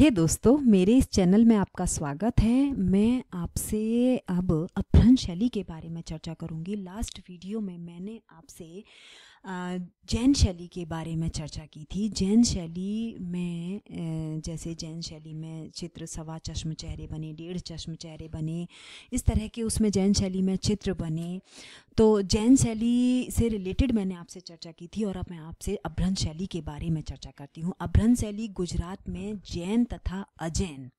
हे hey दोस्तों मेरे इस चैनल में आपका स्वागत है मैं आपसे अब अपभ्रंश शैली के बारे में चर्चा करूंगी लास्ट वीडियो में मैंने आपसे जैन शैली के बारे में चर्चा की थी जैन शैली में जैसे जैन शैली में चित्र सवा चश्म चेहरे बने डेढ़ चश्म चेहरे बने इस तरह के उसमें जैन शैली में चित्र बने तो जैन शैली से रिलेटेड मैंने आपसे चर्चा की थी और अब मैं आपसे अभ्रंश शैली के बारे में चर्चा करती हूँ अभ्रंश शैली गुजरात में जैन तथा अजैन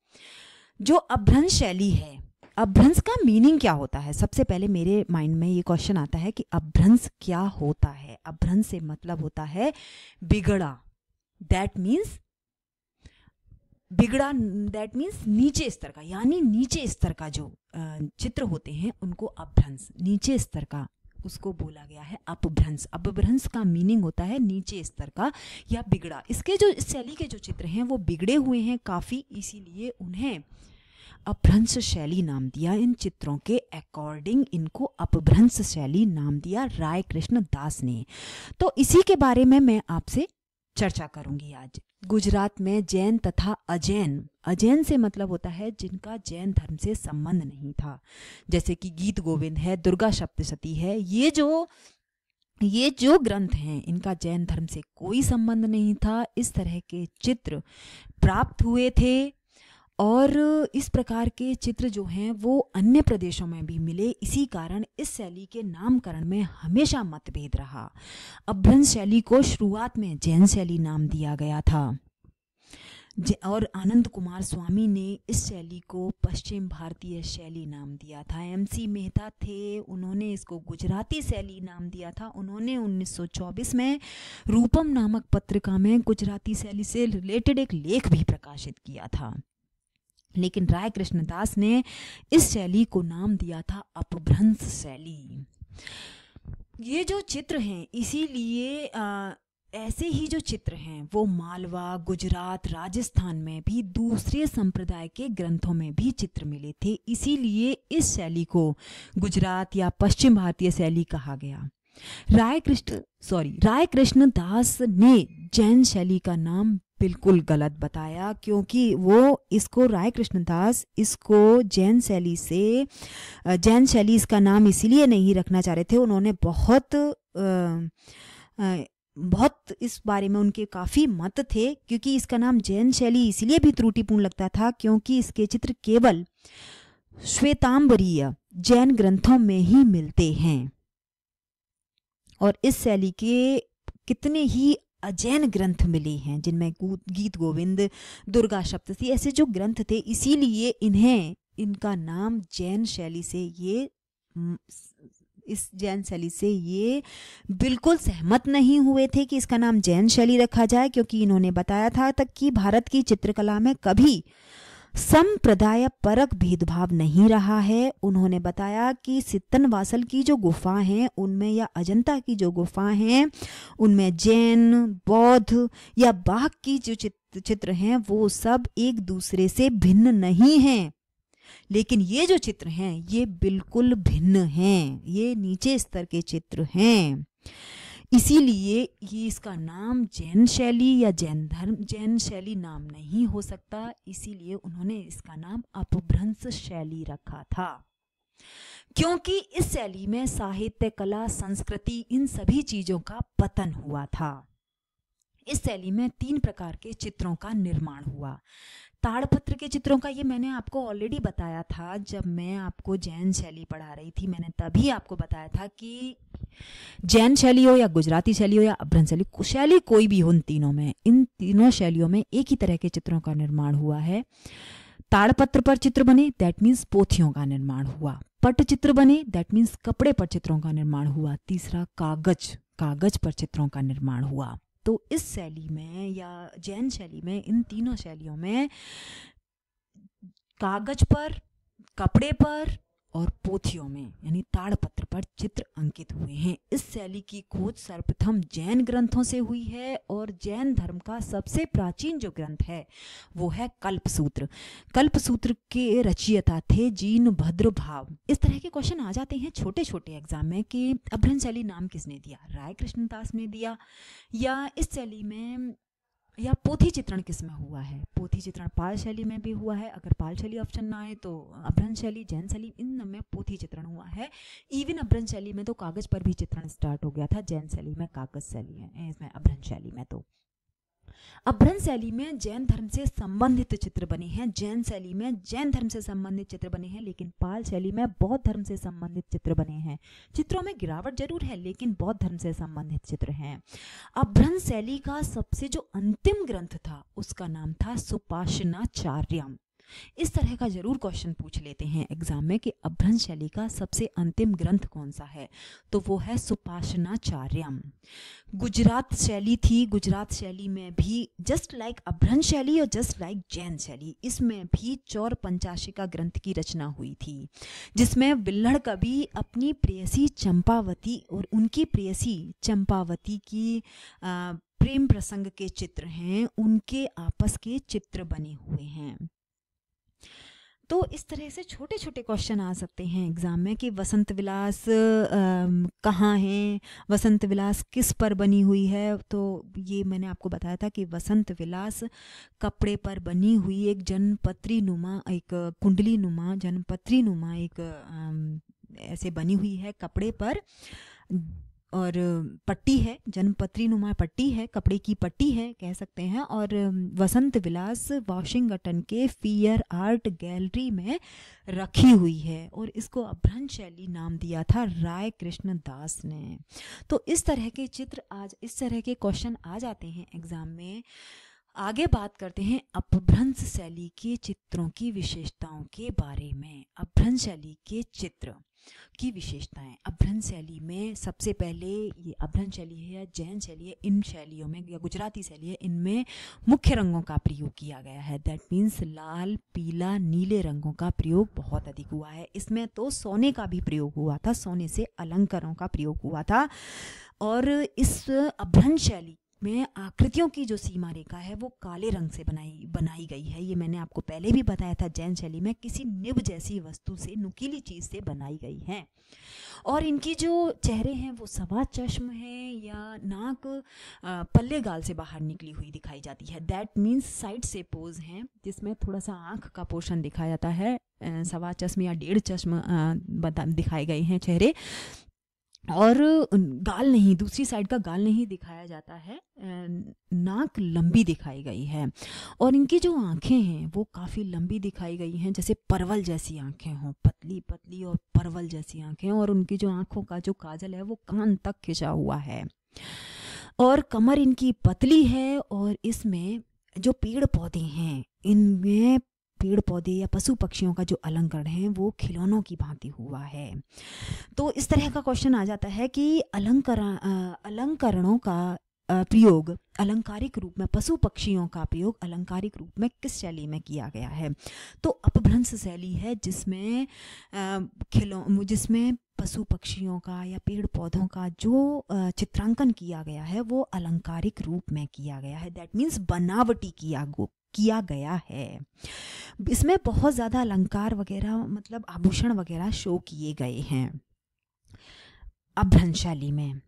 जो अभ्रंश शैली है अभ्रंश का मीनिंग क्या होता है सबसे पहले मेरे माइंड में ये क्वेश्चन आता है कि अभ्रंश क्या होता है अभ्रंश से मतलब होता है बिगड़ा दैट मीन्स बिगड़ा दैट मीन्स नीचे स्तर का यानी नीचे स्तर का जो चित्र होते हैं उनको अभ्रंश नीचे स्तर का उसको बोला गया है अपभ्रंश अपभ्रंश का मीनिंग होता है नीचे स्तर का या बिगड़ा इसके जो शैली के जो चित्र हैं वो बिगड़े हुए हैं काफ़ी इसीलिए उन्हें अपभ्रंश शैली नाम दिया इन चित्रों के अकॉर्डिंग इनको अपभ्रंश शैली नाम दिया राय कृष्ण दास ने तो इसी के बारे में मैं आपसे चर्चा करूंगी आज गुजरात में जैन तथा अजैन अजैन से मतलब होता है जिनका जैन धर्म से संबंध नहीं था जैसे कि गीत गोविंद है दुर्गा सप्तशती है ये जो ये जो ग्रंथ हैं इनका जैन धर्म से कोई संबंध नहीं था इस तरह के चित्र प्राप्त हुए थे और इस प्रकार के चित्र जो हैं वो अन्य प्रदेशों में भी मिले इसी कारण इस शैली के नामकरण में हमेशा मतभेद रहा अभ्रंश शैली को शुरुआत में जैन शैली नाम दिया गया था और आनंद कुमार स्वामी ने इस शैली को पश्चिम भारतीय शैली नाम दिया था एमसी मेहता थे उन्होंने इसको गुजराती शैली नाम दिया था उन्होंने 1924 में रूपम नामक पत्रिका में गुजराती शैली से रिलेटेड एक लेख भी प्रकाशित किया था लेकिन राय कृष्णदास ने इस शैली को नाम दिया था अपभ्रंश शैली ये जो चित्र हैं इसीलिए ऐसे ही जो चित्र हैं वो मालवा गुजरात राजस्थान में भी दूसरे संप्रदाय के ग्रंथों में भी चित्र मिले थे इसीलिए इस शैली को गुजरात या पश्चिम भारतीय शैली कहा गया राय कृष्ण सॉरी राय कृष्ण दास ने जैन शैली का नाम बिल्कुल गलत बताया क्योंकि वो इसको राय कृष्णदास इसको जैन शैली से जैन शैली इसका नाम इसीलिए नहीं रखना चाह रहे थे उन्होंने बहुत बहुत इस बारे में उनके काफ़ी मत थे क्योंकि इसका नाम जैन शैली इसलिए भी त्रुटिपूर्ण लगता था क्योंकि इसके चित्र केवल श्वेतांबरीय जैन ग्रंथों में ही मिलते हैं और इस शैली के कितने ही अजैन ग्रंथ मिले हैं जिनमें गीत गोविंद दुर्गा सप्तशी ऐसे जो ग्रंथ थे इसीलिए इन्हें इनका नाम जैन शैली से ये इस जैन शैली से ये बिल्कुल सहमत नहीं हुए थे कि इसका नाम जैन शैली रखा जाए क्योंकि इन्होंने बताया था तक कि भारत की चित्रकला में कभी संप्रदाय परक भेदभाव नहीं रहा है उन्होंने बताया कि सित्तन वासल की जो गुफा हैं उनमें या अजंता की जो गुफा हैं उनमें जैन बौद्ध या बाघ की जो चित्र हैं वो सब एक दूसरे से भिन्न नहीं हैं लेकिन ये जो चित्र हैं ये बिल्कुल भिन्न हैं ये नीचे स्तर के चित्र हैं इसीलिए ये इसका नाम जैन शैली या जैन धर्म जैन शैली नाम नहीं हो सकता इसीलिए उन्होंने इसका नाम अपभ्रंश शैली रखा था क्योंकि इस शैली में साहित्य कला संस्कृति इन सभी चीज़ों का पतन हुआ था इस शैली में तीन प्रकार के चित्रों का निर्माण हुआ ताड़पत्र के चित्रों का ये मैंने आपको ऑलरेडी बताया था जब मैं आपको जैन शैली पढ़ा रही थी मैंने तभी आपको बताया था कि जैन शैली हो या गुजराती शैली हो या अभ्रंश शैली शैली कोई भी हो इन तीनों में इन तीनों शैलियों में एक ही तरह के चित्रों का निर्माण हुआ है ताड़पत्र पर चित्र बने दैट मीन्स पोथियों का निर्माण हुआ पट चित्र बने दैट मीन्स कपड़े पर चित्रों का निर्माण हुआ तीसरा कागज कागज पर चित्रों का निर्माण हुआ तो इस शैली में या जैन शैली में इन तीनों शैलियों में कागज पर कपड़े पर और पोथियों में यानी ताड़पत्र पर चित्र अंकित हुए हैं इस शैली की खोज सर्वप्रथम जैन ग्रंथों से हुई है और जैन धर्म का सबसे प्राचीन जो ग्रंथ है वो है कल्प सूत्र कल्प सूत्र के रचयिता थे जीन भद्र भाव इस तरह के क्वेश्चन आ जाते हैं छोटे छोटे एग्जाम में कि अभ्रंश शैली नाम किसने दिया राय कृष्णदास ने दिया या इस शैली में या पोथी चित्रण किस में हुआ है पोथी चित्रण पाल शैली में भी हुआ है अगर पाल शैली ऑप्शन ना आए तो अभ्रंश शैली जैन शैली इन में पोथी चित्रण हुआ है इवन अभ्रंश शैली में तो कागज पर भी चित्रण स्टार्ट हो गया था जैन शैली में कागज शैली है इसमें अभ्रंश शैली में तो अभ्रन शैली में जैन धर्म से संबंधित चित्र बने हैं जैन शैली में जैन धर्म से संबंधित चित्र बने हैं लेकिन पाल शैली में बौद्ध धर्म से संबंधित चित्र बने हैं चित्रों में गिरावट जरूर है लेकिन बौद्ध धर्म से संबंधित चित्र हैं अभ्रन शैली का सबसे जो अंतिम ग्रंथ था उसका नाम था सुपाशनाचार्यम इस तरह का जरूर क्वेश्चन पूछ लेते हैं एग्जाम में कि अभ्रंश शैली का सबसे अंतिम ग्रंथ कौन सा है तो वो है सुपाशनाचार्यम गुजरात शैली थी गुजरात शैली में भी जस्ट लाइक अभ्रंश शैली और जस्ट लाइक जैन शैली इसमें भी चौर पंचाशिका ग्रंथ की रचना हुई थी जिसमें विल्लड़ कवि अपनी प्रेयसी चंपावती और उनकी प्रेयसी चंपावती की प्रेम प्रसंग के चित्र हैं उनके आपस के चित्र बने हुए हैं तो इस तरह से छोटे छोटे क्वेश्चन आ सकते हैं एग्ज़ाम में कि वसंत विलास कहाँ हैं वसंत विलास किस पर बनी हुई है तो ये मैंने आपको बताया था कि वसंत विलास कपड़े पर बनी हुई एक जनपत्री नुमा एक कुंडली नुमा जनपत्री नुमा एक ऐसे बनी हुई है कपड़े पर और पट्टी है जन्मपत्री नुमा पट्टी है कपड़े की पट्टी है कह सकते हैं और वसंत विलास वॉशिंगटन के फियर आर्ट गैलरी में रखी हुई है और इसको अभ्रंश शैली नाम दिया था राय कृष्ण दास ने तो इस तरह के चित्र आज इस तरह के क्वेश्चन आ जाते हैं एग्ज़ाम में आगे बात करते हैं अपभ्रंश शैली के चित्रों की विशेषताओं के बारे में अपभ्रंश शैली के चित्र की विशेषताएं अभ्रन शैली में सबसे पहले ये अभ्रन शैली है या जैन शैली है इन शैलियों में या गुजराती शैली है इनमें मुख्य रंगों का प्रयोग किया गया है दैट मीन्स लाल पीला नीले रंगों का प्रयोग बहुत अधिक हुआ है इसमें तो सोने का भी प्रयोग हुआ था सोने से अलंकरों का प्रयोग हुआ था और इस अभ्रन शैली में आकृतियों की जो सीमा रेखा है वो काले रंग से बनाई बनाई गई है ये मैंने आपको पहले भी बताया था जैन शैली में किसी निब जैसी वस्तु से नुकीली चीज़ से बनाई गई है और इनकी जो चेहरे हैं वो सवा चश्म है या नाक पल्ले गाल से बाहर निकली हुई दिखाई जाती है दैट मीन्स साइड से पोज हैं जिसमें थोड़ा सा आँख का पोर्शन दिखाया जाता है सवा चश्म या डेढ़ चश्म दिखाए गए हैं चेहरे और गाल नहीं दूसरी साइड का गाल नहीं दिखाया जाता है नाक लंबी दिखाई गई है और इनकी जो आंखें हैं वो काफ़ी लंबी दिखाई गई हैं जैसे परवल जैसी आंखें हों पतली पतली और परवल जैसी आंखें और उनकी जो आंखों का जो काजल है वो कान तक खिंचा हुआ है और कमर इनकी पतली है और इसमें जो पेड़ पौधे हैं इनमें पेड़ पौधे या पशु पक्षियों का जो अलंकरण है वो खिलौनों की भांति हुआ है तो इस तरह का क्वेश्चन आ जाता है कि अलंकरण अलंकरणों का प्रयोग अलंकारिक रूप में पशु पक्षियों का प्रयोग अलंकारिक रूप में किस शैली में किया गया है तो अपभ्रंश शैली है जिसमें खिलो जिसमें पशु पक्षियों का या पेड़ पौधों का जो चित्रांकन किया गया है वो अलंकारिक रूप में किया गया है दैट मीन्स बनावटी किया किया गया है इसमें बहुत ज़्यादा अलंकार वगैरह मतलब आभूषण वगैरह शो किए गए हैं अभ्रंशाली में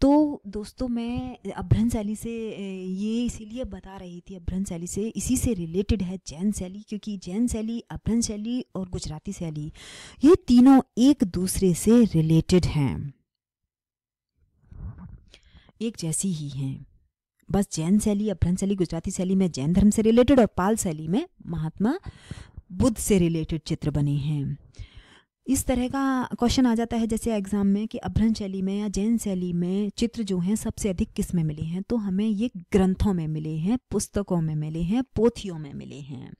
तो दोस्तों मैं अभ्रन शैली से ये इसीलिए बता रही थी अभ्रन शैली से इसी से रिलेटेड है जैन शैली क्योंकि जैन शैली अभ्रन शैली और गुजराती शैली ये तीनों एक दूसरे से रिलेटेड हैं एक जैसी ही हैं बस जैन शैली अभ्रन शैली गुजराती शैली में जैन धर्म से रिलेटेड और पाल शैली में महात्मा बुद्ध से रिलेटेड चित्र बने हैं इस तरह का क्वेश्चन आ जाता है जैसे एग्जाम में कि अभ्रंश शैली में या जैन शैली में चित्र जो हैं सबसे अधिक किस में मिले हैं तो हमें ये ग्रंथों में मिले हैं पुस्तकों में मिले हैं पोथियों में मिले हैं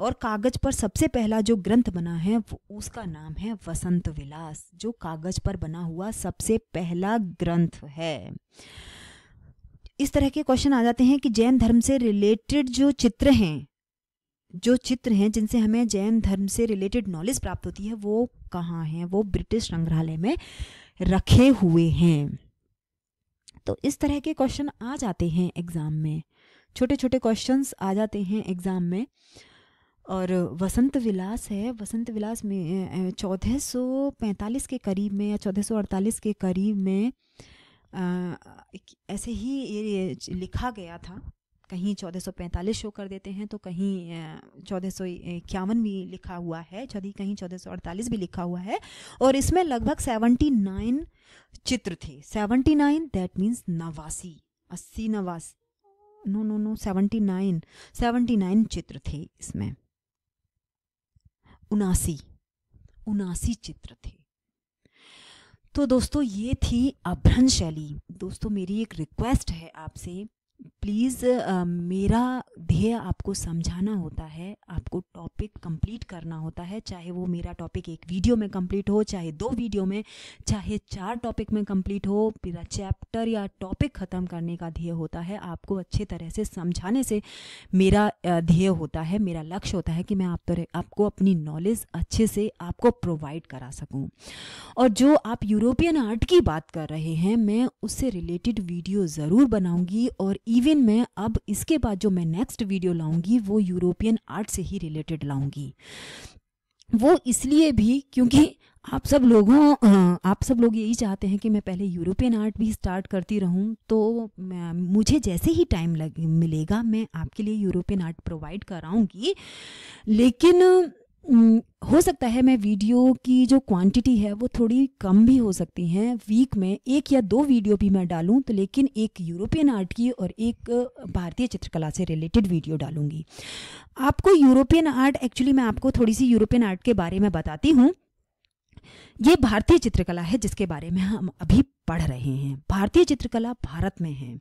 और कागज पर सबसे पहला जो ग्रंथ बना है उसका नाम है वसंत विलास जो कागज पर बना हुआ सबसे पहला ग्रंथ है इस तरह के क्वेश्चन आ जाते हैं कि जैन धर्म से रिलेटेड जो चित्र हैं जो चित्र हैं जिनसे हमें जैन धर्म से रिलेटेड नॉलेज प्राप्त होती है वो कहाँ हैं वो ब्रिटिश संग्रहालय में रखे हुए हैं तो इस तरह के क्वेश्चन आ जाते हैं एग्ज़ाम में छोटे छोटे क्वेश्चंस आ जाते हैं एग्ज़ाम में और वसंत विलास है वसंत विलास में चौदह सौ पैंतालीस के करीब में या चौदह अड़तालीस के करीब में ऐसे ही ये लिखा गया था कहीं 1445 शो कर देते हैं तो कहीं चौदह सौ इक्यावन भी लिखा हुआ है चौदह कहीं 1448 भी लिखा हुआ है और इसमें लगभग 79 चित्र थे 79 दैट मीन्स नवासी अस्सी नवासी नो नो नो 79 79 चित्र थे इसमें उनासी उनासी चित्र थे तो दोस्तों ये थी अभ्रन शैली दोस्तों मेरी एक रिक्वेस्ट है आपसे प्लीज़ uh, मेरा ध्येय आपको समझाना होता है आपको टॉपिक कंप्लीट करना होता है चाहे वो मेरा टॉपिक एक वीडियो में कंप्लीट हो चाहे दो वीडियो में चाहे चार टॉपिक में कंप्लीट हो मेरा चैप्टर या टॉपिक ख़त्म करने का ध्येय होता है आपको अच्छे तरह से समझाने से मेरा ध्येय होता है मेरा लक्ष्य होता है कि मैं आप तरह आपको अपनी नॉलेज अच्छे से आपको प्रोवाइड करा सकूँ और जो आप यूरोपियन आर्ट की बात कर रहे हैं मैं उससे रिलेटेड वीडियो ज़रूर बनाऊँगी और इवन मैं अब इसके बाद जो मैं नेक्स्ट वीडियो लाऊंगी वो यूरोपियन आर्ट से ही रिलेटेड लाऊंगी वो इसलिए भी क्योंकि आप सब लोगों आप सब लोग यही चाहते हैं कि मैं पहले यूरोपियन आर्ट भी स्टार्ट करती रहूं तो मुझे जैसे ही टाइम लग मिलेगा मैं आपके लिए यूरोपियन आर्ट प्रोवाइड कराऊंगी लेकिन हो सकता है मैं वीडियो की जो क्वांटिटी है वो थोड़ी कम भी हो सकती हैं वीक में एक या दो वीडियो भी मैं डालूं तो लेकिन एक यूरोपियन आर्ट की और एक भारतीय चित्रकला से रिलेटेड वीडियो डालूंगी आपको यूरोपियन आर्ट एक्चुअली मैं आपको थोड़ी सी यूरोपियन आर्ट के बारे में बताती हूँ ये भारतीय चित्रकला है जिसके बारे में हम अभी पढ़ रहे हैं भारतीय चित्रकला भारत में है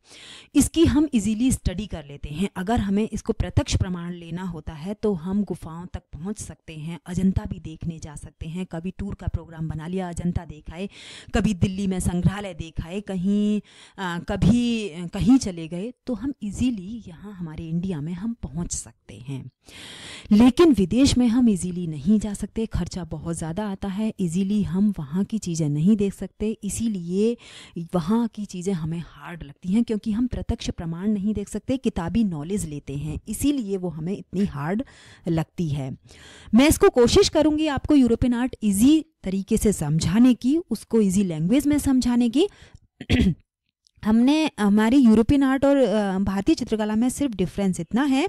इसकी हम इजीली स्टडी कर लेते हैं अगर हमें इसको प्रत्यक्ष प्रमाण लेना होता है तो हम गुफाओं तक पहुंच सकते हैं अजंता भी देखने जा सकते हैं कभी टूर का प्रोग्राम बना लिया अजंता देखाए कभी दिल्ली में संग्रहालय देखाए कहीं आ, कभी कहीं चले गए तो हम इजीली यहाँ हमारे इंडिया में हम पहुँच सकते हैं लेकिन विदेश में हम इजीली नहीं जा सकते खर्चा बहुत ज़्यादा आता है इजीली हम वहाँ की चीज़ें नहीं देख सकते इसीलिए वहाँ की चीज़ें हमें हार्ड लगती हैं क्योंकि हम प्रत्यक्ष प्रमाण नहीं देख सकते किताबी नॉलेज लेते हैं इसीलिए वो हमें इतनी हार्ड लगती है मैं इसको कोशिश करूँगी आपको यूरोपियन आर्ट ईजी तरीके से समझाने की उसको ईजी लैंग्वेज में समझाने की हमने हमारी यूरोपियन आर्ट और भारतीय चित्रकला में सिर्फ डिफरेंस इतना है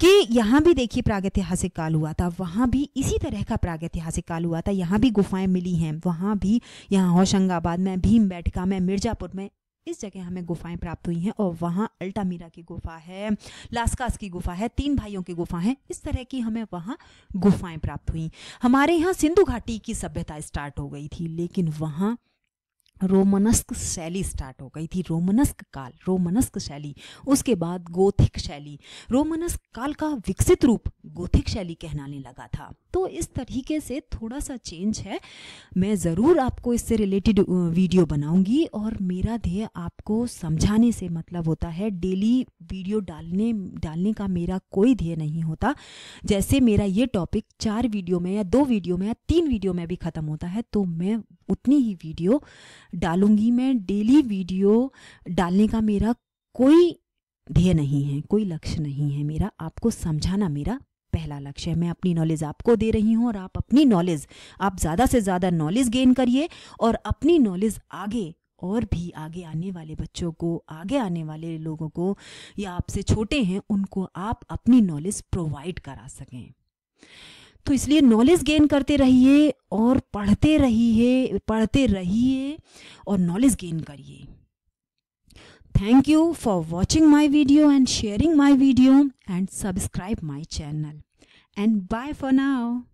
कि यहाँ भी देखिए प्रागैतिहासिक काल हुआ था वहाँ भी इसी तरह का प्रागैतिहासिक काल हुआ था यहाँ भी गुफाएं मिली हैं वहाँ भी यहाँ होशंगाबाद में भीम बैठका में मिर्ज़ापुर में इस जगह हमें गुफाएं प्राप्त हुई हैं और वहाँ अल्टामीरा की गुफा है लास्कास की गुफा है तीन भाइयों की गुफा है इस तरह की हमें वहाँ गुफाएं प्राप्त हुई हमारे यहाँ सिंधु घाटी की सभ्यता स्टार्ट हो गई थी लेकिन वहाँ रोमनस्क शैली स्टार्ट हो गई थी रोमनस्क काल रोमनस्क शैली उसके बाद गोथिक शैली रोमनस्क काल का विकसित रूप गोथिक शैली कहलाने लगा था तो इस तरीके से थोड़ा सा चेंज है मैं ज़रूर आपको इससे रिलेटेड वीडियो बनाऊंगी और मेरा ध्येय आपको समझाने से मतलब होता है डेली वीडियो डालने डालने का मेरा कोई ध्येय नहीं होता जैसे मेरा ये टॉपिक चार वीडियो में या दो वीडियो में या तीन वीडियो में भी ख़त्म होता है तो मैं उतनी ही वीडियो डालूंगी मैं डेली वीडियो डालने का मेरा कोई ध्येय नहीं है कोई लक्ष्य नहीं है मेरा आपको समझाना मेरा पहला लक्ष्य है मैं अपनी नॉलेज आपको दे रही हूँ और आप अपनी नॉलेज आप ज़्यादा से ज़्यादा नॉलेज गेन करिए और अपनी नॉलेज आगे और भी आगे आने वाले बच्चों को आगे आने वाले लोगों को या आपसे छोटे हैं उनको आप अपनी नॉलेज प्रोवाइड करा सकें तो इसलिए नॉलेज गेन करते रहिए और पढ़ते रहिए पढ़ते रहिए और नॉलेज गेन करिए thank you for watching my video and sharing my video and subscribe my channel and bye for now